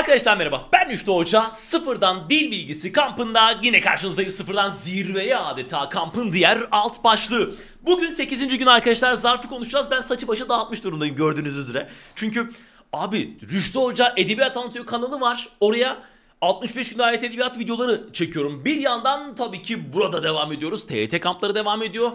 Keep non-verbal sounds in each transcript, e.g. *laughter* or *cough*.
Arkadaşlar merhaba ben Müftü Hoca sıfırdan dil bilgisi kampında yine karşınızdayız sıfırdan zirveye adeta kampın diğer alt başlığı. Bugün 8. gün arkadaşlar zarfı konuşacağız ben saçı başa dağıtmış durumdayım gördüğünüz üzere. Çünkü abi Rüştü Hoca Edebiyat Anlatıyor kanalı var oraya 65 gün ayet edebiyat videoları çekiyorum. Bir yandan tabii ki burada devam ediyoruz. TYT kampları devam ediyor.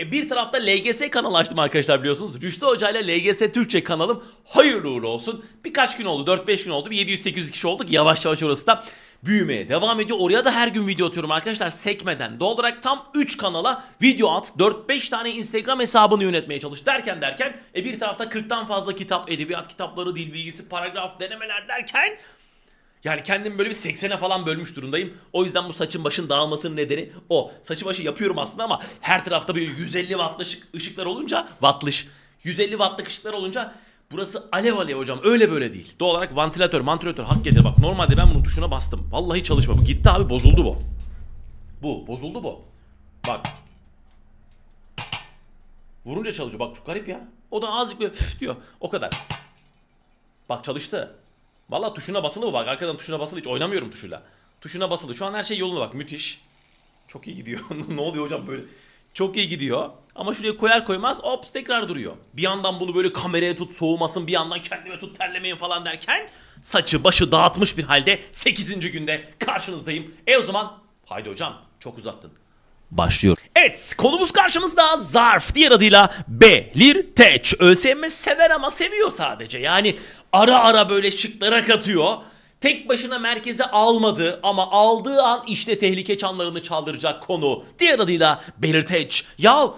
E bir tarafta LGS kanal açtım arkadaşlar biliyorsunuz. Rüştü Hoca ile LGS Türkçe kanalım hayırlı uğurlu olsun. Birkaç gün oldu 4-5 gün oldu 700-800 kişi olduk yavaş yavaş orası da büyümeye devam ediyor. Oraya da her gün video atıyorum arkadaşlar sekmeden. Doğal olarak tam 3 kanala video at. 4-5 tane Instagram hesabını yönetmeye çalış derken derken e bir tarafta 40'tan fazla kitap, edebiyat kitapları, dil bilgisi, paragraf, denemeler derken yani kendimi böyle bir 80'e falan bölmüş durumdayım. O yüzden bu saçın başın dağılmasının nedeni o. Saçı başı yapıyorum aslında ama her tarafta böyle 150 wattlı ışıklar olunca wattlış. 150 wattlık ışıklar olunca burası alev alev hocam. Öyle böyle değil. Doğal olarak ventilatör, mantilatör hak gelir. Bak normalde ben bunun tuşuna bastım. Vallahi çalışma. Bu gitti abi bozuldu bu. Bu bozuldu bu. Bak. Vurunca çalışıyor. Bak garip ya. O da azıcık böyle diyor. O kadar. Bak çalıştı. Vallahi tuşuna basılı mı bak? Arkadan tuşuna basılı hiç oynamıyorum tuşuyla. Tuşuna basılı. Şu an her şey yolunda bak. Müthiş. Çok iyi gidiyor. *laughs* ne oluyor hocam böyle? Çok iyi gidiyor. Ama şuraya koyar koymaz ops tekrar duruyor. Bir yandan bunu böyle kameraya tut soğumasın bir yandan kendime tut terlemeyin falan derken saçı başı dağıtmış bir halde 8. günde karşınızdayım. E o zaman haydi hocam çok uzattın. Başlıyor. Evet konumuz karşımızda zarf diğer adıyla belirteç. ÖSYM sever ama seviyor sadece. Yani ara ara böyle şıklara katıyor. Tek başına merkeze almadı ama aldığı an işte tehlike çanlarını çaldıracak konu. Diğer adıyla belirteç. Ya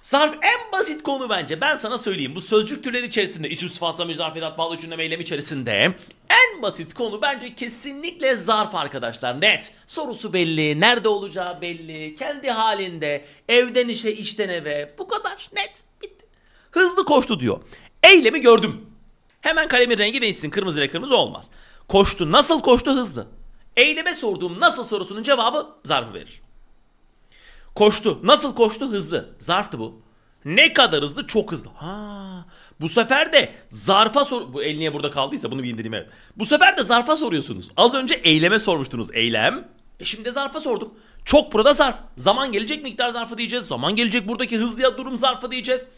zarf en basit konu bence. Ben sana söyleyeyim. Bu sözcük türleri içerisinde, isim sıfatla müzaferat bağlı cümle eylem içerisinde en basit konu bence kesinlikle zarf arkadaşlar. Net. Sorusu belli, nerede olacağı belli, kendi halinde, evden işe, işten eve. Bu kadar. Net. Bitti. Hızlı koştu diyor. Eylemi gördüm. Hemen kalemin rengi değişsin. Kırmızı ile kırmızı olmaz. Koştu. Nasıl koştu? Hızlı. Eyleme sorduğum nasıl sorusunun cevabı zarfı verir. Koştu. Nasıl koştu? Hızlı. Zarftı bu. Ne kadar hızlı? Çok hızlı. Ha. Bu sefer de zarfa sor... Bu el niye burada kaldıysa bunu bir indireyim evet. Bu sefer de zarfa soruyorsunuz. Az önce eyleme sormuştunuz. Eylem. E şimdi de zarfa sorduk. Çok burada zarf. Zaman gelecek miktar zarfı diyeceğiz. Zaman gelecek buradaki hızlıya durum zarfı diyeceğiz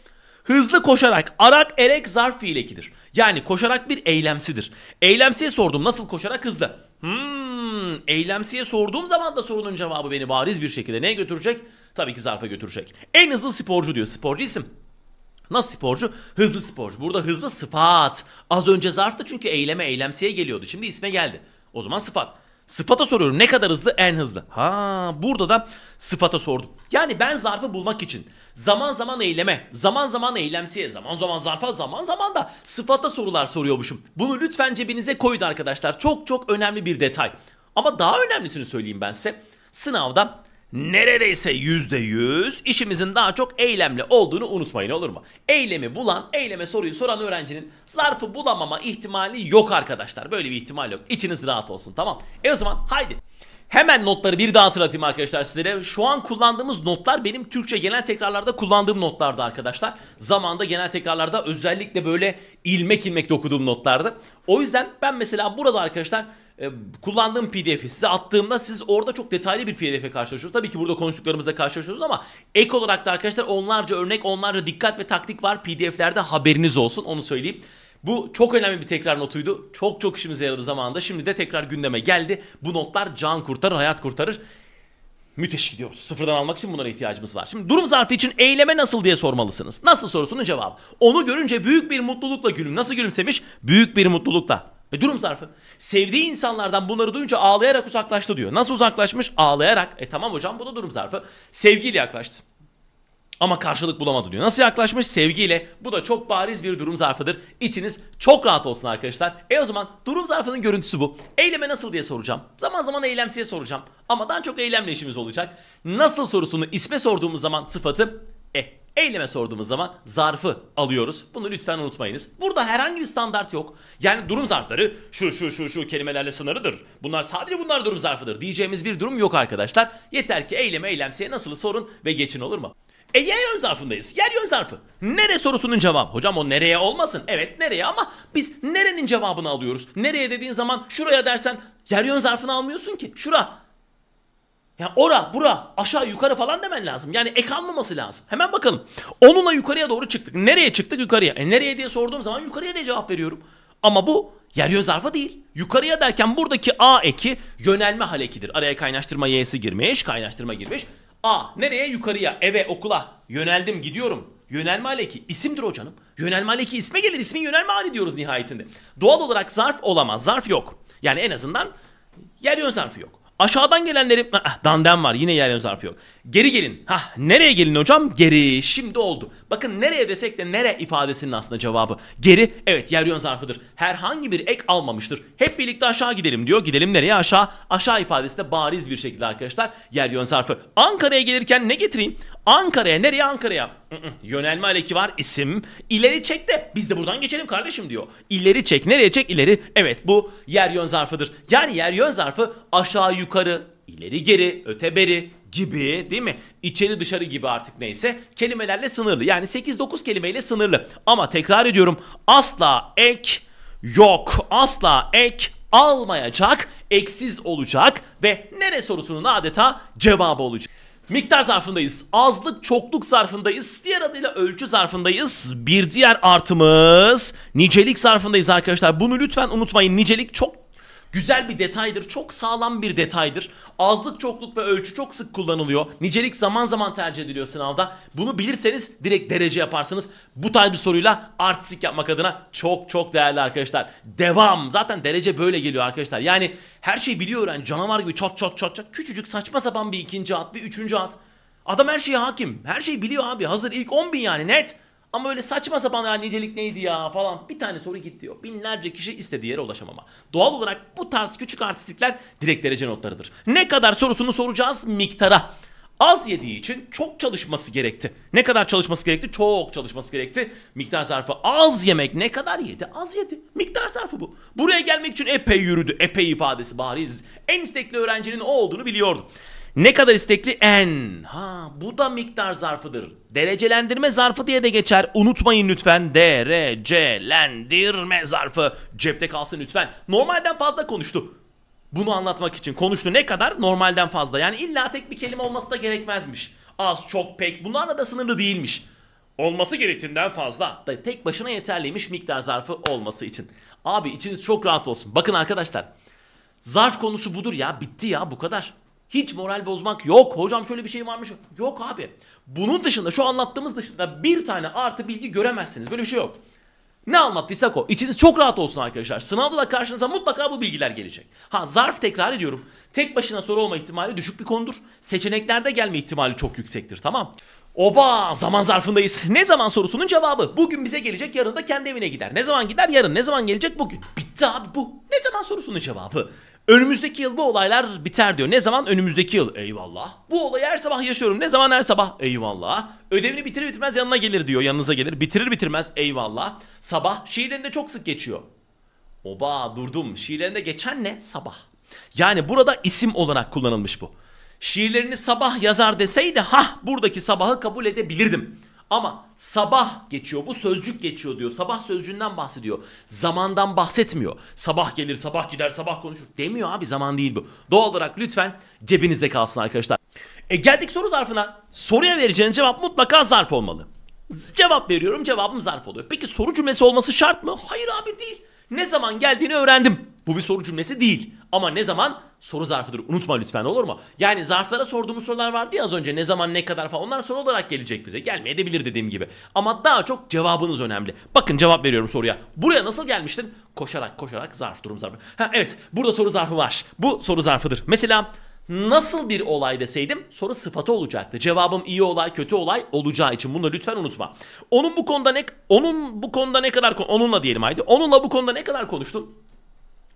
hızlı koşarak arak erek zarf fiil ekidir. Yani koşarak bir eylemsidir. Eylemsiye sordum nasıl koşarak hızlı. Hmm, eylemsiye sorduğum zaman da sorunun cevabı beni bariz bir şekilde neye götürecek? Tabii ki zarfa götürecek. En hızlı sporcu diyor. Sporcu isim. Nasıl sporcu? Hızlı sporcu. Burada hızlı sıfat. Az önce zarfta çünkü eyleme eylemsiye geliyordu. Şimdi isme geldi. O zaman sıfat. Sıfata soruyorum ne kadar hızlı? En hızlı. Ha burada da sıfata sordum. Yani ben zarfı bulmak için zaman zaman eyleme, zaman zaman eylemsiye, zaman zaman zarfa, zaman zaman da sıfata sorular soruyormuşum. Bunu lütfen cebinize koyun arkadaşlar. Çok çok önemli bir detay. Ama daha önemlisini söyleyeyim ben size. Sınavda neredeyse yüzde yüz işimizin daha çok eylemle olduğunu unutmayın olur mu? Eylemi bulan, eyleme soruyu soran öğrencinin zarfı bulamama ihtimali yok arkadaşlar. Böyle bir ihtimal yok. İçiniz rahat olsun tamam. E o zaman haydi. Hemen notları bir daha hatırlatayım arkadaşlar sizlere. Şu an kullandığımız notlar benim Türkçe genel tekrarlarda kullandığım notlardı arkadaşlar. Zamanda genel tekrarlarda özellikle böyle ilmek ilmek dokuduğum notlardı. O yüzden ben mesela burada arkadaşlar e, kullandığım pdf'i size attığımda siz orada çok detaylı bir pdf'e karşılaşıyorsunuz. Tabii ki burada konuştuklarımızla karşılaşıyorsunuz ama ek olarak da arkadaşlar onlarca örnek, onlarca dikkat ve taktik var. pdf'lerde haberiniz olsun onu söyleyeyim. Bu çok önemli bir tekrar notuydu. Çok çok işimize yaradı zamanında. Şimdi de tekrar gündeme geldi. Bu notlar can kurtarır, hayat kurtarır. Müthiş gidiyoruz. Sıfırdan almak için bunlara ihtiyacımız var. Şimdi durum zarfı için eyleme nasıl diye sormalısınız. Nasıl sorusunun cevabı. Onu görünce büyük bir mutlulukla gülüm. Nasıl gülümsemiş? Büyük bir mutlulukla. E, durum zarfı. Sevdiği insanlardan bunları duyunca ağlayarak uzaklaştı diyor. Nasıl uzaklaşmış? Ağlayarak. E tamam hocam bu da durum zarfı. Sevgiyle yaklaştı. Ama karşılık bulamadı diyor. Nasıl yaklaşmış? Sevgiyle. Bu da çok bariz bir durum zarfıdır. İçiniz çok rahat olsun arkadaşlar. E o zaman durum zarfının görüntüsü bu. Eyleme nasıl diye soracağım. Zaman zaman eylemsiye soracağım. Ama daha çok eylemle işimiz olacak. Nasıl sorusunu isme sorduğumuz zaman sıfatı e Eyleme sorduğumuz zaman zarfı alıyoruz. Bunu lütfen unutmayınız. Burada herhangi bir standart yok. Yani durum zarfları şu şu şu şu kelimelerle sınırlıdır. Bunlar sadece bunlar durum zarfıdır diyeceğimiz bir durum yok arkadaşlar. Yeter ki eyleme eylemseye nasıl sorun ve geçin olur mu? E yer yön zarfındayız. Yer yön zarfı. Nere sorusunun cevabı. Hocam o nereye olmasın. Evet nereye ama biz nerenin cevabını alıyoruz. Nereye dediğin zaman şuraya dersen yer yön zarfını almıyorsun ki. Şura yani ora, bura, aşağı, yukarı falan demen lazım. Yani ek almaması lazım. Hemen bakalım. Onunla yukarıya doğru çıktık. Nereye çıktık? Yukarıya. E nereye diye sorduğum zaman yukarıya diye cevap veriyorum. Ama bu Yer zarfa değil. Yukarıya derken buradaki A eki yönelme hal ekidir. Araya kaynaştırma y'si girmiş, kaynaştırma girmiş. A nereye? Yukarıya, eve, okula. Yöneldim, gidiyorum. Yönelme hal eki isimdir o Yönelme hal eki isme gelir, ismin yönelme hali diyoruz nihayetinde. Doğal olarak zarf olamaz, zarf yok. Yani en azından yer yön zarfı yok. Aşağıdan gelenlerin ah, dandem var yine yer yön zarfı yok. Geri gelin. Hah nereye gelin hocam? Geri. Şimdi oldu. Bakın nereye desek de nere ifadesinin aslında cevabı. Geri evet yer yön zarfıdır. Herhangi bir ek almamıştır. Hep birlikte aşağı gidelim diyor. Gidelim nereye? Aşağı. Aşağı ifadesi de bariz bir şekilde arkadaşlar yer yön zarfı. Ankara'ya gelirken ne getireyim? Ankara'ya nereye? Ankara'ya Yönelme aleki var isim. İleri çek de biz de buradan geçelim kardeşim diyor. İleri çek. Nereye çek? İleri. Evet bu yer yön zarfıdır. Yani yer yön zarfı aşağı yukarı, ileri geri, öte beri gibi değil mi? İçeri dışarı gibi artık neyse kelimelerle sınırlı. Yani 8-9 kelimeyle sınırlı. Ama tekrar ediyorum asla ek yok. Asla ek almayacak, eksiz olacak ve nere sorusunun adeta cevabı olacak. Miktar zarfındayız. Azlık çokluk zarfındayız. Diğer adıyla ölçü zarfındayız. Bir diğer artımız nicelik zarfındayız arkadaşlar. Bunu lütfen unutmayın. Nicelik çok Güzel bir detaydır. Çok sağlam bir detaydır. Azlık, çokluk ve ölçü çok sık kullanılıyor. Nicelik zaman zaman tercih ediliyor sınavda. Bunu bilirseniz direkt derece yaparsınız. Bu tarz bir soruyla artistik yapmak adına çok çok değerli arkadaşlar. Devam. Zaten derece böyle geliyor arkadaşlar. Yani her şeyi biliyor yani canavar gibi çat çat çat çat. Küçücük saçma sapan bir ikinci at, bir üçüncü at. Adam her şeye hakim. Her şeyi biliyor abi. Hazır ilk 10 bin yani net. Ama böyle saçma sapan ya nicelik neydi ya falan bir tane soru gitti diyor. Binlerce kişi istediği yere ulaşamama. Doğal olarak bu tarz küçük artistlikler direkt derece notlarıdır. Ne kadar sorusunu soracağız miktara. Az yediği için çok çalışması gerekti. Ne kadar çalışması gerekti? Çok çalışması gerekti. Miktar zarfı az yemek ne kadar yedi? Az yedi. Miktar zarfı bu. Buraya gelmek için epey yürüdü. Epey ifadesi bariz. En istekli öğrencinin o olduğunu biliyordum ne kadar istekli? En. Ha bu da miktar zarfıdır. Derecelendirme zarfı diye de geçer. Unutmayın lütfen. Derecelendirme zarfı. Cepte kalsın lütfen. Normalden fazla konuştu. Bunu anlatmak için konuştu ne kadar? Normalden fazla. Yani illa tek bir kelime olması da gerekmezmiş. Az, çok, pek bunlarla da sınırlı değilmiş. Olması gerektiğinden fazla. Da tek başına yeterliymiş miktar zarfı olması için. Abi içiniz çok rahat olsun. Bakın arkadaşlar. Zarf konusu budur ya. Bitti ya bu kadar. Hiç moral bozmak yok. Hocam şöyle bir şey varmış. Yok abi. Bunun dışında şu anlattığımız dışında bir tane artı bilgi göremezsiniz. Böyle bir şey yok. Ne anlattıysak o. İçiniz çok rahat olsun arkadaşlar. Sınavda da karşınıza mutlaka bu bilgiler gelecek. Ha zarf tekrar ediyorum. Tek başına soru olma ihtimali düşük bir konudur. Seçeneklerde gelme ihtimali çok yüksektir tamam. Oba zaman zarfındayız. Ne zaman sorusunun cevabı. Bugün bize gelecek yarın da kendi evine gider. Ne zaman gider yarın ne zaman gelecek bugün. Bitti abi bu. Ne zaman sorusunun cevabı. Önümüzdeki yıl bu olaylar biter diyor. Ne zaman? Önümüzdeki yıl. Eyvallah. Bu olayı her sabah yaşıyorum. Ne zaman? Her sabah. Eyvallah. Ödevini bitirir bitirmez yanına gelir diyor. Yanınıza gelir. Bitirir bitirmez. Eyvallah. Sabah şiirlerinde çok sık geçiyor. Oba durdum. Şiirlerinde geçen ne? Sabah. Yani burada isim olarak kullanılmış bu. Şiirlerini sabah yazar deseydi ha buradaki sabahı kabul edebilirdim. Ama sabah geçiyor bu sözcük geçiyor diyor. Sabah sözcüğünden bahsediyor. Zamandan bahsetmiyor. Sabah gelir sabah gider sabah konuşur demiyor abi zaman değil bu. Doğal olarak lütfen cebinizde kalsın arkadaşlar. E geldik soru zarfına. Soruya vereceğiniz cevap mutlaka zarf olmalı. Cevap veriyorum cevabım zarf oluyor. Peki soru cümlesi olması şart mı? Hayır abi değil. Ne zaman geldiğini öğrendim. Bu bir soru cümlesi değil. Ama ne zaman soru zarfıdır. Unutma lütfen olur mu? Yani zarflara sorduğumuz sorular vardı ya az önce ne zaman ne kadar falan onlar soru olarak gelecek bize. Gelmeye de dediğim gibi. Ama daha çok cevabınız önemli. Bakın cevap veriyorum soruya. Buraya nasıl gelmiştin? Koşarak koşarak zarf durum zarfı. Ha evet burada soru zarfı var. Bu soru zarfıdır. Mesela nasıl bir olay deseydim soru sıfatı olacaktı. Cevabım iyi olay, kötü olay olacağı için bunu lütfen unutma. Onun bu konuda ne onun bu konuda ne kadar onunla diyelim haydi. Onunla bu konuda ne kadar konuştun?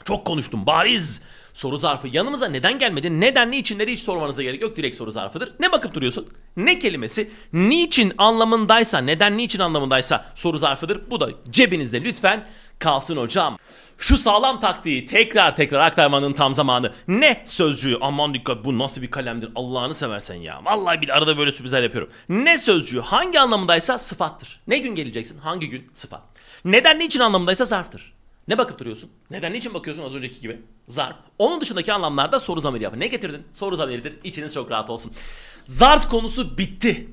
Çok konuştum. Bariz soru zarfı yanımıza neden gelmedi? Nedenli içinleri hiç sormanıza gerek yok. Direkt soru zarfıdır. Ne bakıp duruyorsun? Ne kelimesi? Niçin anlamındaysa, neden niçin anlamındaysa soru zarfıdır. Bu da cebinizde lütfen kalsın hocam. Şu sağlam taktiği tekrar tekrar aktarmanın tam zamanı. Ne sözcüğü? Aman dikkat bu nasıl bir kalemdir Allah'ını seversen ya. Vallahi bir arada böyle sürprizler yapıyorum. Ne sözcüğü hangi anlamındaysa sıfattır. Ne gün geleceksin? Hangi gün? Sıfat. Neden niçin anlamındaysa zarftır. Ne bakıp duruyorsun? Neden niçin bakıyorsun az önceki gibi? Zarf. Onun dışındaki anlamlarda soru zamiri yap. Ne getirdin? Soru zamiridir. İçiniz çok rahat olsun. Zarf konusu bitti.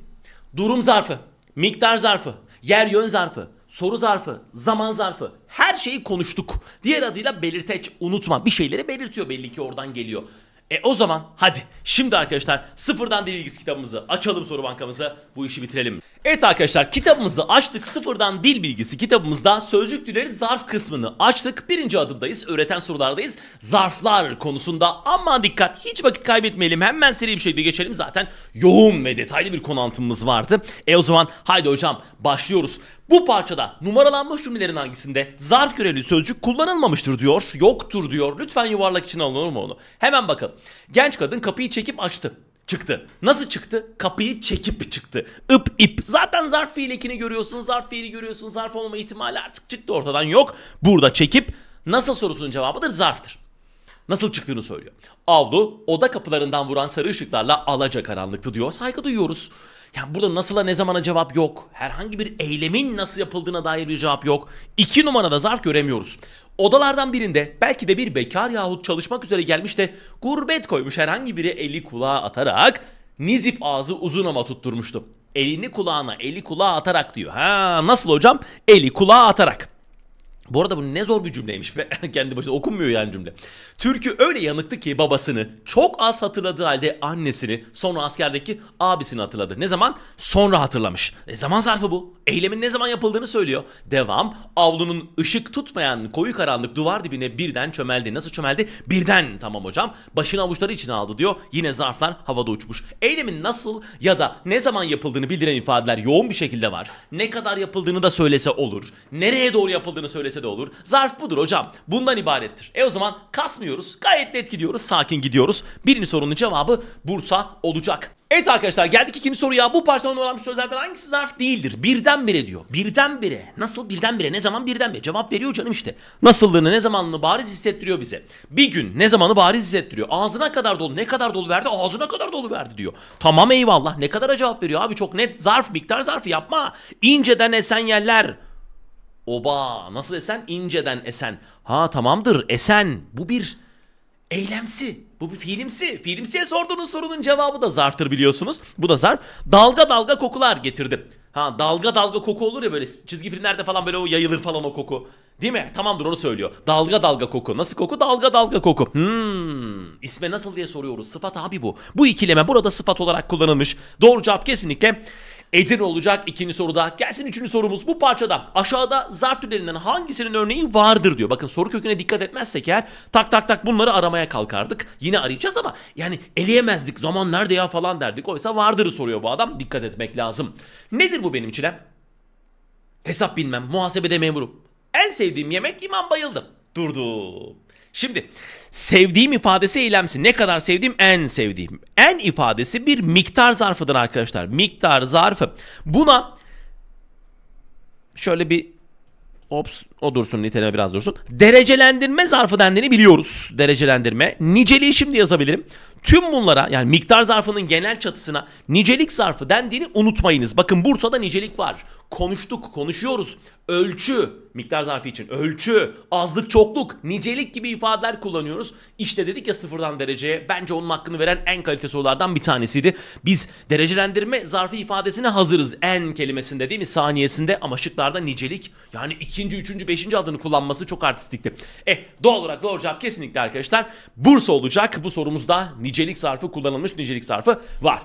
Durum zarfı, miktar zarfı, yer yön zarfı, soru zarfı, zaman zarfı her şeyi konuştuk. Diğer adıyla belirteç unutma bir şeyleri belirtiyor belli ki oradan geliyor. E o zaman hadi şimdi arkadaşlar sıfırdan dil bilgisi kitabımızı açalım soru bankamızı bu işi bitirelim. Evet arkadaşlar kitabımızı açtık sıfırdan dil bilgisi kitabımızda sözcükleri zarf kısmını açtık. Birinci adımdayız öğreten sorulardayız zarflar konusunda ama dikkat hiç vakit kaybetmeyelim hemen seri bir şekilde geçelim zaten yoğun ve detaylı bir konu anlatımımız vardı. E o zaman haydi hocam başlıyoruz. Bu parçada numaralanmış cümlelerin hangisinde zarf görevli sözcük kullanılmamıştır diyor, yoktur diyor. Lütfen yuvarlak için alınır mı onu? Hemen bakın Genç kadın kapıyı çekip açtı. Çıktı. Nasıl çıktı? Kapıyı çekip çıktı. Ip ip. Zaten zarf fiil ekini görüyorsun, zarf fiili görüyorsun. Zarf olma ihtimali artık çıktı ortadan yok. Burada çekip nasıl sorusunun cevabıdır? Zarftır nasıl çıktığını söylüyor. Avlu oda kapılarından vuran sarı ışıklarla alaca karanlıktı diyor. Saygı duyuyoruz. Yani burada nasıla ne zamana cevap yok. Herhangi bir eylemin nasıl yapıldığına dair bir cevap yok. İki numarada zarf göremiyoruz. Odalardan birinde belki de bir bekar yahut çalışmak üzere gelmiş de gurbet koymuş herhangi biri eli kulağa atarak nizip ağzı uzun ama tutturmuştu. Elini kulağına eli kulağa atarak diyor. Ha nasıl hocam? Eli kulağa atarak. Bu arada bu ne zor bir cümleymiş be. *laughs* Kendi başına okunmuyor yani cümle. Türk'ü öyle yanıktı ki babasını çok az hatırladığı halde annesini sonra askerdeki abisini hatırladı. Ne zaman? Sonra hatırlamış. E zaman zarfı bu. Eylemin ne zaman yapıldığını söylüyor. Devam. Avlunun ışık tutmayan koyu karanlık duvar dibine birden çömeldi. Nasıl çömeldi? Birden tamam hocam. Başını avuçları içine aldı diyor. Yine zarflar havada uçmuş. Eylemin nasıl ya da ne zaman yapıldığını bildiren ifadeler yoğun bir şekilde var. Ne kadar yapıldığını da söylese olur. Nereye doğru yapıldığını söylese dese de olur. Zarf budur hocam. Bundan ibarettir. E o zaman kasmıyoruz. Gayet net gidiyoruz. Sakin gidiyoruz. Birinci sorunun cevabı Bursa olacak. Evet arkadaşlar geldik ikinci soruya. Bu parçadan olan sözlerden hangisi zarf değildir? Birdenbire diyor. Birdenbire. Nasıl birdenbire? Ne zaman birdenbire? Cevap veriyor canım işte. Nasıllığını ne zamanını bariz hissettiriyor bize. Bir gün ne zamanı bariz hissettiriyor. Ağzına kadar dolu. Ne kadar dolu verdi? Ağzına kadar dolu verdi diyor. Tamam eyvallah. Ne kadara cevap veriyor abi? Çok net zarf miktar zarfı yapma. İnceden esen yerler. Oba nasıl esen? İnceden esen. Ha tamamdır esen. Bu bir eylemsi. Bu bir fiilimsi. Fiilimsiye sorduğunuz sorunun cevabı da zarftır biliyorsunuz. Bu da zar Dalga dalga kokular getirdi. Ha dalga dalga koku olur ya böyle çizgi filmlerde falan böyle o yayılır falan o koku. Değil mi? Tamamdır onu söylüyor. Dalga dalga koku. Nasıl koku? Dalga dalga koku. Hmm. İsme nasıl diye soruyoruz. Sıfat abi bu. Bu ikileme burada sıfat olarak kullanılmış. Doğru cevap kesinlikle Edirne olacak ikinci soruda. Gelsin üçüncü sorumuz. Bu parçada aşağıda zarf türlerinden hangisinin örneği vardır diyor. Bakın soru köküne dikkat etmezsek eğer tak tak tak bunları aramaya kalkardık. Yine arayacağız ama yani eleyemezdik. Zaman nerede ya falan derdik. Oysa vardırı soruyor bu adam. Dikkat etmek lazım. Nedir bu benim çilem? Hesap bilmem. Muhasebede memurum. En sevdiğim yemek imam bayıldım. durdu Şimdi Sevdiğim ifadesi eylemsi. Ne kadar sevdiğim? En sevdiğim. En ifadesi bir miktar zarfıdır arkadaşlar. Miktar zarfı. Buna şöyle bir Ops o dursun niteleme biraz dursun. Derecelendirme zarfı dendiğini biliyoruz. Derecelendirme. Niceliği şimdi yazabilirim. Tüm bunlara yani miktar zarfının genel çatısına nicelik zarfı dendiğini unutmayınız. Bakın Bursa'da nicelik var konuştuk, konuşuyoruz. Ölçü, miktar zarfı için ölçü, azlık, çokluk, nicelik gibi ifadeler kullanıyoruz. İşte dedik ya sıfırdan dereceye bence onun hakkını veren en kaliteli sorulardan bir tanesiydi. Biz derecelendirme zarfı ifadesine hazırız en kelimesinde değil mi saniyesinde ama şıklarda nicelik yani ikinci, üçüncü, beşinci adını kullanması çok artistikti. E doğal olarak doğru cevap kesinlikle arkadaşlar Bursa olacak. Bu sorumuzda nicelik zarfı kullanılmış nicelik zarfı var.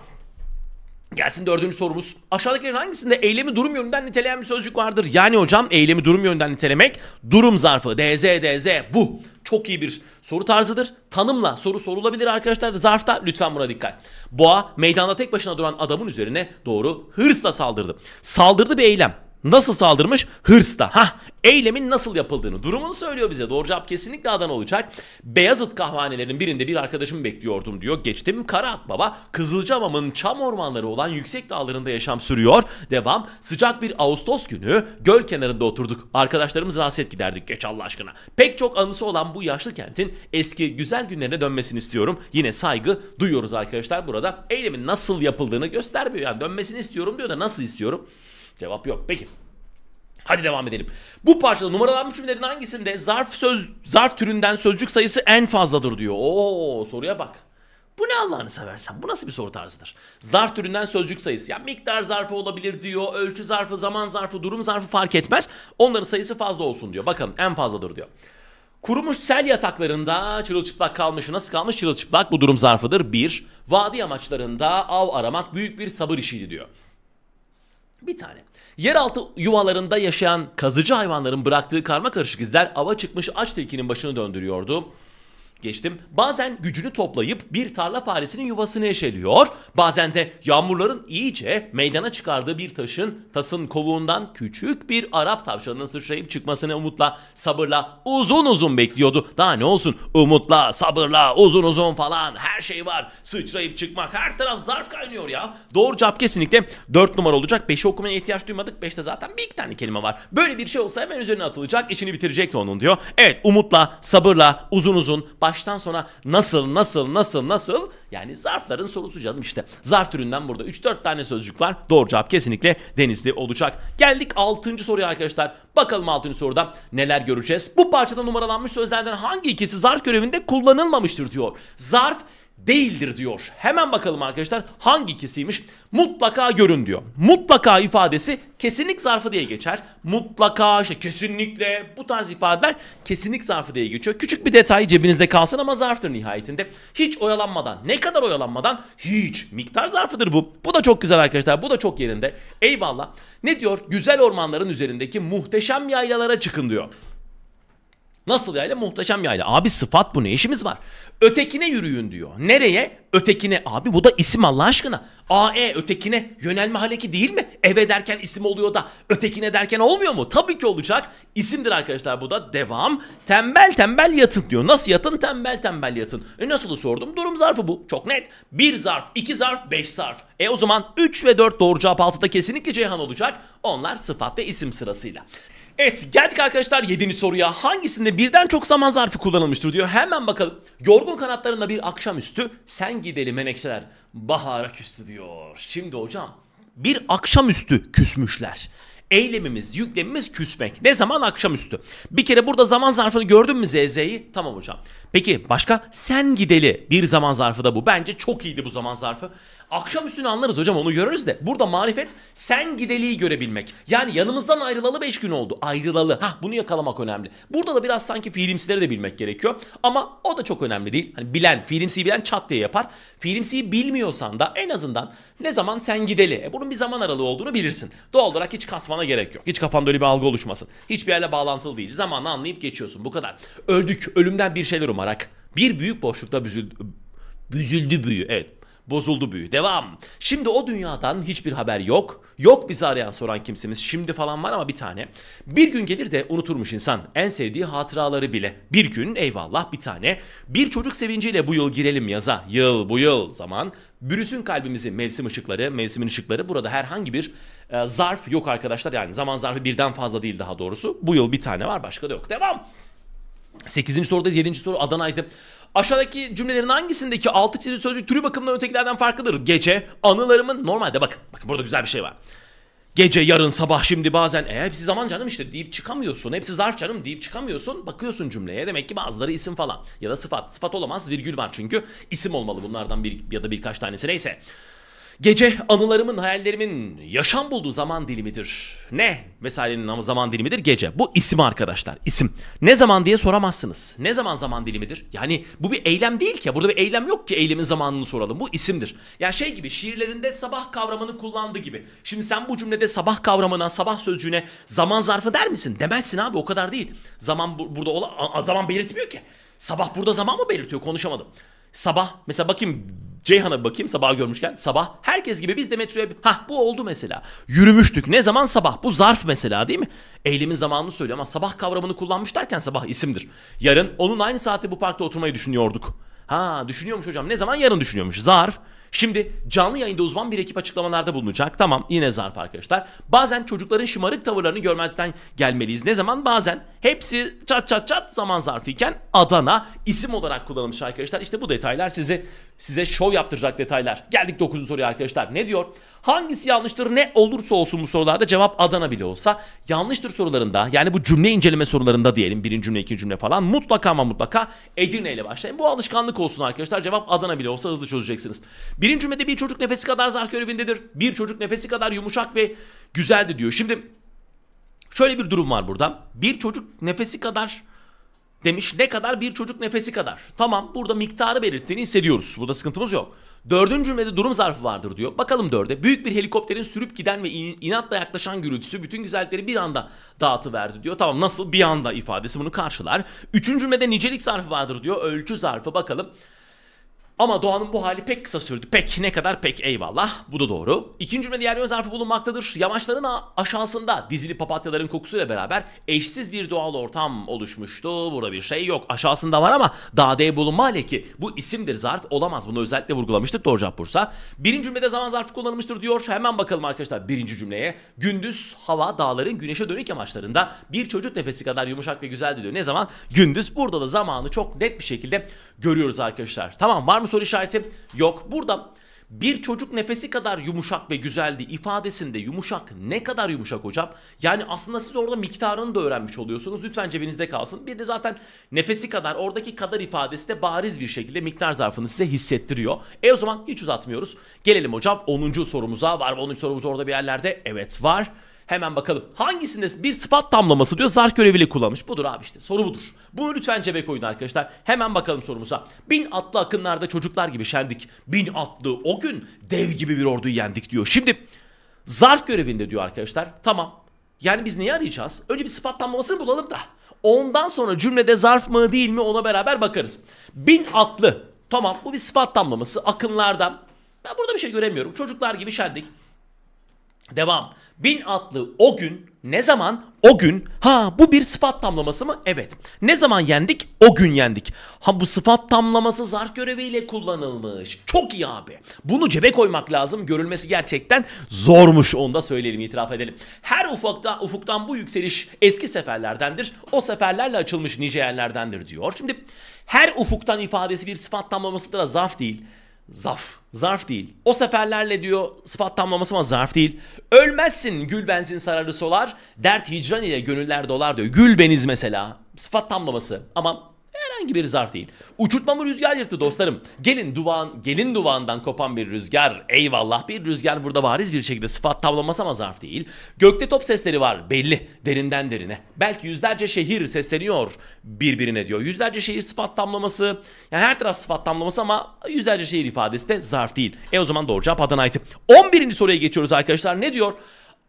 Gelsin dördüncü sorumuz. Aşağıdakilerin hangisinde eylemi durum yönünden niteleyen bir sözcük vardır? Yani hocam eylemi durum yönünden nitelemek durum zarfı. DZ, DZ bu. Çok iyi bir soru tarzıdır. Tanımla soru sorulabilir arkadaşlar. Zarfta lütfen buna dikkat. Boğa meydanda tek başına duran adamın üzerine doğru hırsla saldırdı. Saldırdı bir eylem. Nasıl saldırmış? Hırsla. Ha, eylemin nasıl yapıldığını, durumunu söylüyor bize. Doğru cevap kesinlikle Adana olacak. Beyazıt kahvanelerinin birinde bir arkadaşımı bekliyordum diyor. Geçtim Kara Akbaba, Kızılcamam'ın çam ormanları olan yüksek dağlarında yaşam sürüyor. Devam, sıcak bir Ağustos günü göl kenarında oturduk. Arkadaşlarımız rahatsız giderdik geç Allah aşkına. Pek çok anısı olan bu yaşlı kentin eski güzel günlerine dönmesini istiyorum. Yine saygı duyuyoruz arkadaşlar burada. Eylemin nasıl yapıldığını göstermiyor. Yani dönmesini istiyorum diyor da nasıl istiyorum? Cevap yok. Peki. Hadi devam edelim. Bu parçada numaralanmış cümlelerin hangisinde zarf söz zarf türünden sözcük sayısı en fazladır diyor. Oo soruya bak. Bu ne Allah'ını seversen? Bu nasıl bir soru tarzıdır? Zarf türünden sözcük sayısı. Yani miktar zarfı olabilir diyor. Ölçü zarfı, zaman zarfı, durum zarfı fark etmez. Onların sayısı fazla olsun diyor. Bakın en fazladır diyor. Kurumuş sel yataklarında çırılçıplak kalmış. Nasıl kalmış? Çırılçıplak bu durum zarfıdır. Bir, vadi amaçlarında av aramak büyük bir sabır işiydi diyor. Bir tane. Yeraltı yuvalarında yaşayan kazıcı hayvanların bıraktığı karma karışık izler ava çıkmış aç tilkinin başını döndürüyordu geçtim. Bazen gücünü toplayıp bir tarla faresinin yuvasını eşeliyor. Bazen de yağmurların iyice meydana çıkardığı bir taşın tasın kovuğundan küçük bir Arap tavşanının sıçrayıp çıkmasını umutla sabırla uzun uzun bekliyordu. Daha ne olsun umutla sabırla uzun uzun falan her şey var. Sıçrayıp çıkmak her taraf zarf kaynıyor ya. Doğru cevap kesinlikle 4 numara olacak. 5'i okumaya ihtiyaç duymadık. 5'te zaten bir iki tane kelime var. Böyle bir şey olsa hemen üzerine atılacak. işini bitirecekti onun diyor. Evet umutla sabırla uzun uzun baş baştan sona nasıl nasıl nasıl nasıl yani zarfların sorusu canım işte. Zarf türünden burada 3-4 tane sözcük var. Doğru cevap kesinlikle denizli olacak. Geldik 6. soruya arkadaşlar. Bakalım 6. soruda neler göreceğiz. Bu parçada numaralanmış sözlerden hangi ikisi zarf görevinde kullanılmamıştır diyor. Zarf değildir diyor. Hemen bakalım arkadaşlar hangi ikisiymiş? Mutlaka görün diyor. Mutlaka ifadesi kesinlik zarfı diye geçer. Mutlaka işte kesinlikle bu tarz ifadeler kesinlik zarfı diye geçiyor. Küçük bir detay cebinizde kalsın ama zarftır nihayetinde. Hiç oyalanmadan ne kadar oyalanmadan hiç miktar zarfıdır bu. Bu da çok güzel arkadaşlar bu da çok yerinde. Eyvallah. Ne diyor? Güzel ormanların üzerindeki muhteşem yaylalara çıkın diyor. Nasıl yayla? Muhteşem yayla. Abi sıfat bu ne işimiz var? Ötekine yürüyün diyor. Nereye? Ötekine. Abi bu da isim Allah aşkına. AE ötekine yönelme haleki değil mi? Eve derken isim oluyor da ötekine derken olmuyor mu? Tabii ki olacak. İsimdir arkadaşlar bu da. Devam. Tembel tembel yatın diyor. Nasıl yatın? Tembel tembel yatın. E nasıl sordum? Durum zarfı bu. Çok net. Bir zarf, iki zarf, beş zarf. E o zaman 3 ve 4 doğru cevap altıda kesinlikle Ceyhan olacak. Onlar sıfat ve isim sırasıyla. Evet geldik arkadaşlar 7. soruya. Hangisinde birden çok zaman zarfı kullanılmıştır diyor. Hemen bakalım. Yorgun kanatlarında bir akşamüstü sen gidelim menekşeler bahara küstü diyor. Şimdi hocam bir akşamüstü küsmüşler. Eylemimiz, yüklemimiz küsmek. Ne zaman? Akşamüstü. Bir kere burada zaman zarfını gördün mü ZZ'yi? Tamam hocam. Peki başka? Sen gideli bir zaman zarfı da bu. Bence çok iyiydi bu zaman zarfı. Akşam üstünü anlarız hocam onu görürüz de. Burada marifet sen gideliği görebilmek. Yani yanımızdan ayrılalı 5 gün oldu. Ayrılalı. Hah bunu yakalamak önemli. Burada da biraz sanki fiilimsileri de bilmek gerekiyor. Ama o da çok önemli değil. Hani bilen, fiilimsiyi bilen çat diye yapar. Fiilimsiyi bilmiyorsan da en azından ne zaman sen gideli. E bunun bir zaman aralığı olduğunu bilirsin. Doğal olarak hiç kasmana gerek yok. Hiç kafanda öyle bir algı oluşmasın. Hiçbir yerle bağlantılı değil. Zamanla anlayıp geçiyorsun. Bu kadar. Öldük. Ölümden bir şeyler umarak. Bir büyük boşlukta büzüldü. Büzüldü büyü. Evet. Bozuldu büyü. Devam. Şimdi o dünyadan hiçbir haber yok. Yok bizi arayan soran kimsemiz. Şimdi falan var ama bir tane. Bir gün gelir de unuturmuş insan. En sevdiği hatıraları bile. Bir gün eyvallah bir tane. Bir çocuk sevinciyle bu yıl girelim yaza. Yıl bu yıl zaman. Bürüsün kalbimizi mevsim ışıkları, mevsimin ışıkları. Burada herhangi bir e, zarf yok arkadaşlar. Yani zaman zarfı birden fazla değil daha doğrusu. Bu yıl bir tane var başka da yok. Devam. 8. sorudayız. 7. soru Adana Aşağıdaki cümlelerin hangisindeki altı çizili sözcük türü bakımından ötekilerden farklıdır? Gece, anılarımın normalde bakın. Bakın burada güzel bir şey var. Gece, yarın, sabah, şimdi bazen e hepsi zaman canım işte deyip çıkamıyorsun. Hepsi zarf canım deyip çıkamıyorsun. Bakıyorsun cümleye. Demek ki bazıları isim falan ya da sıfat. Sıfat olamaz virgül var çünkü. isim olmalı bunlardan bir ya da birkaç tanesi neyse. Gece anılarımın, hayallerimin yaşam bulduğu zaman dilimidir. Ne vesairenin zaman dilimidir? Gece. Bu isim arkadaşlar, isim. Ne zaman diye soramazsınız. Ne zaman zaman dilimidir? Yani bu bir eylem değil ki. Burada bir eylem yok ki eylemin zamanını soralım. Bu isimdir. Yani şey gibi şiirlerinde sabah kavramını kullandı gibi. Şimdi sen bu cümlede sabah kavramına, sabah sözcüğüne zaman zarfı der misin? Demezsin abi o kadar değil. Zaman bu, burada ola, zaman belirtmiyor ki. Sabah burada zaman mı belirtiyor? Konuşamadım. Sabah mesela bakayım Ceyhan'a bakayım sabah görmüşken. Sabah herkes gibi biz de metroya... ha bu oldu mesela. Yürümüştük. Ne zaman sabah? Bu zarf mesela değil mi? Eylemin zamanını söylüyor ama sabah kavramını kullanmış derken sabah isimdir. Yarın onun aynı saatte bu parkta oturmayı düşünüyorduk. Ha düşünüyormuş hocam. Ne zaman? Yarın düşünüyormuş. Zarf. Şimdi canlı yayında uzman bir ekip açıklamalarda bulunacak. Tamam yine zarf arkadaşlar. Bazen çocukların şımarık tavırlarını görmezden gelmeliyiz. Ne zaman? Bazen. Hepsi çat çat çat zaman zarfı iken Adana isim olarak kullanılmış arkadaşlar. İşte bu detaylar sizi size şov yaptıracak detaylar. Geldik 9. soruya arkadaşlar. Ne diyor? Hangisi yanlıştır ne olursa olsun bu sorularda cevap Adana bile olsa yanlıştır sorularında yani bu cümle inceleme sorularında diyelim birinci cümle ikinci cümle falan mutlaka ama mutlaka Edirne ile başlayın. Bu alışkanlık olsun arkadaşlar cevap Adana bile olsa hızlı çözeceksiniz. Birinci cümlede bir çocuk nefesi kadar zar görevindedir. Bir çocuk nefesi kadar yumuşak ve güzeldi diyor. Şimdi şöyle bir durum var burada. Bir çocuk nefesi kadar Demiş ne kadar bir çocuk nefesi kadar. Tamam burada miktarı belirttiğini hissediyoruz. Burada sıkıntımız yok. Dördüncü cümlede durum zarfı vardır diyor. Bakalım dörde. Büyük bir helikopterin sürüp giden ve inatla yaklaşan gürültüsü bütün güzellikleri bir anda dağıtıverdi diyor. Tamam nasıl bir anda ifadesi bunu karşılar. Üçüncü cümlede nicelik zarfı vardır diyor. Ölçü zarfı bakalım. Ama Doğan'ın bu hali pek kısa sürdü. Pek ne kadar pek eyvallah. Bu da doğru. İkinci cümlede yer zarfı bulunmaktadır. Yamaçların aşağısında dizili papatyaların kokusuyla beraber eşsiz bir doğal ortam oluşmuştu. Burada bir şey yok. Aşağısında var ama dağdeye bulunma hali ki bu isimdir zarf olamaz. Bunu özellikle vurgulamıştık doğru cevap Bursa. Birinci cümlede zaman zarfı kullanılmıştır diyor. Hemen bakalım arkadaşlar birinci cümleye. Gündüz hava dağların güneşe dönük yamaçlarında bir çocuk nefesi kadar yumuşak ve güzeldi diyor. Ne zaman? Gündüz. Burada da zamanı çok net bir şekilde görüyoruz arkadaşlar. Tamam var mı? mı soru işareti? Yok. Burada bir çocuk nefesi kadar yumuşak ve güzeldi ifadesinde yumuşak ne kadar yumuşak hocam? Yani aslında siz orada miktarını da öğrenmiş oluyorsunuz. Lütfen cebinizde kalsın. Bir de zaten nefesi kadar oradaki kadar ifadesi de bariz bir şekilde miktar zarfını size hissettiriyor. E o zaman hiç uzatmıyoruz. Gelelim hocam 10. sorumuza. Var mı 10. sorumuz orada bir yerlerde? Evet var. Hemen bakalım. Hangisinde bir sıfat damlaması diyor zarf görevili kullanmış. Budur abi işte soru budur. Bunu lütfen cebe koyun arkadaşlar. Hemen bakalım sorumuza. Bin atlı akınlarda çocuklar gibi şendik. Bin atlı o gün dev gibi bir orduyu yendik diyor. Şimdi zarf görevinde diyor arkadaşlar. Tamam yani biz neyi arayacağız? Önce bir sıfat damlamasını bulalım da. Ondan sonra cümlede zarf mı değil mi ona beraber bakarız. Bin atlı. Tamam bu bir sıfat damlaması. Akınlardan. Ben burada bir şey göremiyorum. Çocuklar gibi şendik. Devam. Bin atlı o gün ne zaman? O gün. Ha bu bir sıfat tamlaması mı? Evet. Ne zaman yendik? O gün yendik. Ha bu sıfat tamlaması zarf göreviyle kullanılmış. Çok iyi abi. Bunu cebe koymak lazım. Görülmesi gerçekten zormuş. Onu da söyleyelim, itiraf edelim. Her ufakta, ufuktan bu yükseliş eski seferlerdendir. O seferlerle açılmış nice yerlerdendir diyor. Şimdi her ufuktan ifadesi bir sıfat tamlamasıdır. Zarf değil. Zaf. Zarf değil. O seferlerle diyor sıfat tamlaması ama zarf değil. Ölmezsin gül benzin sararı solar. Dert hicran ile gönüller dolar diyor. Gül beniz mesela. Sıfat tamlaması. Ama herhangi bir zarf değil. Uçurtma rüzgar yırttı dostlarım. Gelin duvan gelin duvağından kopan bir rüzgar. Eyvallah bir rüzgar burada bariz bir şekilde sıfat tablaması ama zarf değil. Gökte top sesleri var belli derinden derine. Belki yüzlerce şehir sesleniyor birbirine diyor. Yüzlerce şehir sıfat tamlaması. Yani her taraf sıfat tamlaması ama yüzlerce şehir ifadesi de zarf değil. E o zaman doğru cevap Adana'ydı. 11. soruya geçiyoruz arkadaşlar. Ne diyor?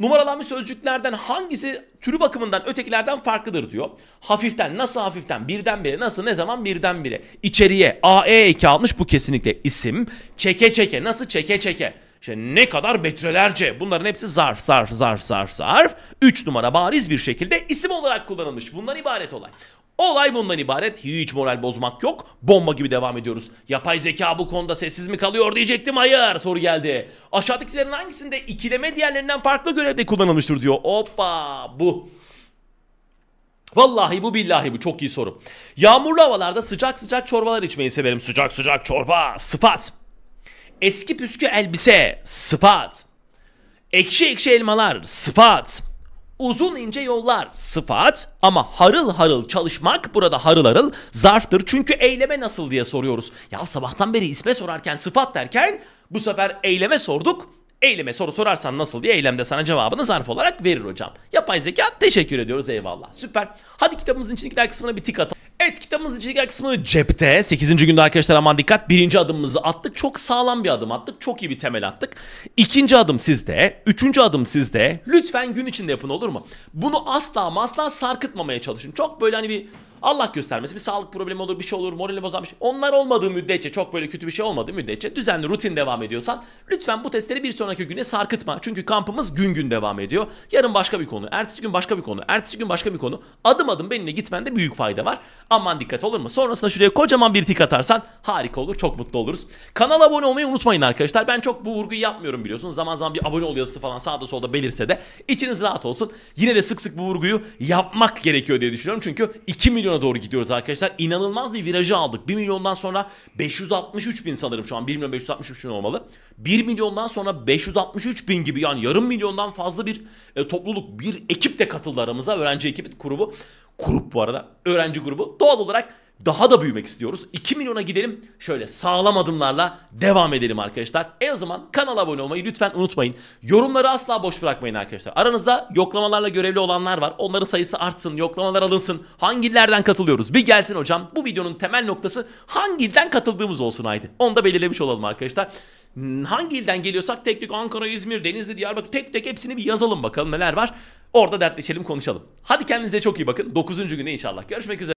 numaralanmış sözcüklerden hangisi türü bakımından ötekilerden farklıdır diyor. Hafiften nasıl hafiften birdenbire nasıl ne zaman birdenbire. İçeriye AE eki almış bu kesinlikle isim. Çeke çeke nasıl çeke çeke. İşte ne kadar metrelerce bunların hepsi zarf zarf zarf zarf zarf. 3 numara bariz bir şekilde isim olarak kullanılmış. Bundan ibaret olay. Olay bundan ibaret. Hiç moral bozmak yok. Bomba gibi devam ediyoruz. Yapay zeka bu konuda sessiz mi kalıyor diyecektim. Hayır soru geldi. Aşağıdakilerin hangisinde ikileme diğerlerinden farklı görevde kullanılmıştır diyor. Hoppa bu. Vallahi bu billahi bu çok iyi soru. Yağmurlu havalarda sıcak sıcak çorbalar içmeyi severim. Sıcak sıcak çorba sıfat. Eski püskü elbise sıfat. Ekşi ekşi elmalar sıfat. Uzun ince yollar sıfat ama harıl harıl çalışmak burada harıl harıl zarftır. Çünkü eyleme nasıl diye soruyoruz. Ya sabahtan beri isme sorarken sıfat derken bu sefer eyleme sorduk. Eyleme soru sorarsan nasıl diye eylemde sana cevabını zarf olarak verir hocam. Yapay zeka teşekkür ediyoruz eyvallah. Süper. Hadi kitabımızın içindekiler kısmına bir tık atalım. Evet kitabımızın içindeki kısmı cepte. 8. günde arkadaşlar aman dikkat. Birinci adımımızı attık. Çok sağlam bir adım attık. Çok iyi bir temel attık. İkinci adım sizde. Üçüncü adım sizde. Lütfen gün içinde yapın olur mu? Bunu asla asla sarkıtmamaya çalışın. Çok böyle hani bir Allah göstermesi bir sağlık problemi olur, bir şey olur, morali bozulmuş. bir şey. Onlar olmadığı müddetçe, çok böyle kötü bir şey olmadığı müddetçe düzenli rutin devam ediyorsan lütfen bu testleri bir sonraki güne sarkıtma. Çünkü kampımız gün gün devam ediyor. Yarın başka bir konu, ertesi gün başka bir konu, ertesi gün başka bir konu. Adım adım benimle gitmende büyük fayda var. Aman dikkat olur mu? Sonrasında şuraya kocaman bir tik atarsan harika olur, çok mutlu oluruz. Kanala abone olmayı unutmayın arkadaşlar. Ben çok bu vurguyu yapmıyorum biliyorsunuz. Zaman zaman bir abone ol yazısı falan sağda solda belirse de içiniz rahat olsun. Yine de sık sık bu vurguyu yapmak gerekiyor diye düşünüyorum. Çünkü 2 milyon milyona doğru gidiyoruz arkadaşlar. İnanılmaz bir virajı aldık. 1 milyondan sonra 563 bin sanırım şu an 1 milyon 563 bin olmalı. 1 milyondan sonra 563 bin gibi yani yarım milyondan fazla bir e, topluluk bir ekip de katıldı aramıza. Öğrenci ekibi grubu. Grup bu arada. Öğrenci grubu. Doğal olarak daha da büyümek istiyoruz. 2 milyona gidelim. Şöyle sağlam adımlarla devam edelim arkadaşlar. En azından zaman kanala abone olmayı lütfen unutmayın. Yorumları asla boş bırakmayın arkadaşlar. Aranızda yoklamalarla görevli olanlar var. Onların sayısı artsın, yoklamalar alınsın. Hangilerden katılıyoruz? Bir gelsin hocam. Bu videonun temel noktası hangi ilden katıldığımız olsun haydi. Onu da belirlemiş olalım arkadaşlar hangi ilden geliyorsak tek tek Ankara, İzmir, Denizli, Diyarbakır tek tek hepsini bir yazalım bakalım neler var. Orada dertleşelim konuşalım. Hadi kendinize çok iyi bakın. 9. günde inşallah. Görüşmek üzere.